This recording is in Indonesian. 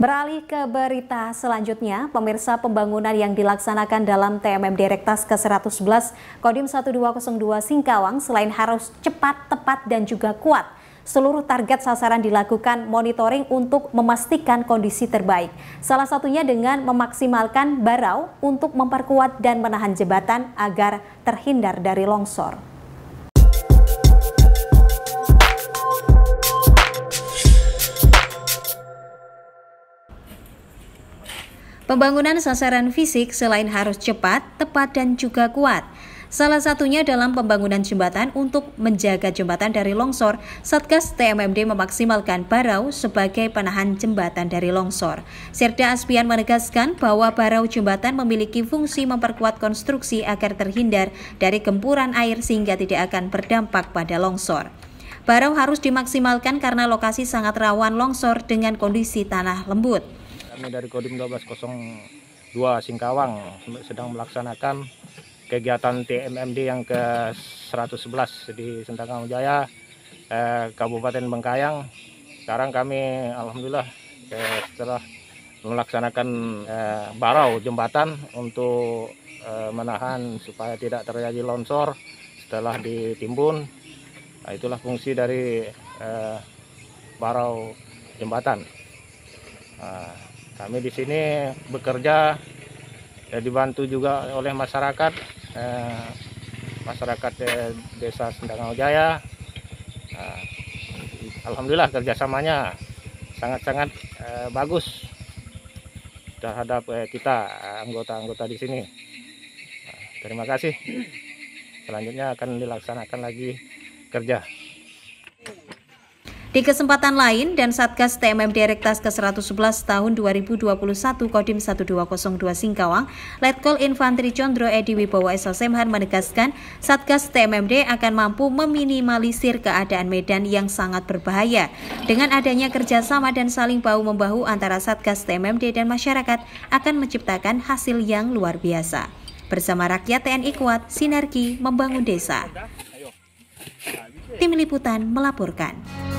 Beralih ke berita selanjutnya, pemirsa pembangunan yang dilaksanakan dalam TMM Direktas ke-111 Kodim 1202 Singkawang selain harus cepat, tepat, dan juga kuat. Seluruh target sasaran dilakukan monitoring untuk memastikan kondisi terbaik. Salah satunya dengan memaksimalkan barau untuk memperkuat dan menahan jembatan agar terhindar dari longsor. Pembangunan sasaran fisik selain harus cepat, tepat, dan juga kuat. Salah satunya dalam pembangunan jembatan untuk menjaga jembatan dari longsor, Satgas TMMD memaksimalkan barau sebagai penahan jembatan dari longsor. Serda Aspian menegaskan bahwa barau jembatan memiliki fungsi memperkuat konstruksi agar terhindar dari gempuran air sehingga tidak akan berdampak pada longsor. Barau harus dimaksimalkan karena lokasi sangat rawan longsor dengan kondisi tanah lembut kami dari Kodim 1202 Singkawang sedang melaksanakan kegiatan TMMD yang ke-111 di Sentangkang Jaya, eh, Kabupaten Bengkayang. Sekarang kami alhamdulillah eh, setelah melaksanakan eh, barau jembatan untuk eh, menahan supaya tidak terjadi longsor setelah ditimbun. Nah, itulah fungsi dari eh, barau jembatan. Nah, kami di sini bekerja ya, dibantu juga oleh masyarakat eh, masyarakat eh, desa Sendangau Jaya. Nah, Alhamdulillah kerjasamanya sangat-sangat eh, bagus terhadap eh, kita anggota-anggota di sini. Nah, terima kasih. Selanjutnya akan dilaksanakan lagi kerja. Di kesempatan lain, dan Satgas TMM Direktas ke-111 tahun 2021 Kodim 1202 Singkawang, Letkol Infantri Condro Edi Wibowo Semhan menegaskan, Satgas TMMD akan mampu meminimalisir keadaan medan yang sangat berbahaya. Dengan adanya kerjasama dan saling bahu-membahu antara Satgas TMMD dan masyarakat akan menciptakan hasil yang luar biasa. Bersama rakyat TNI kuat, sinergi membangun desa. Tim Liputan melaporkan.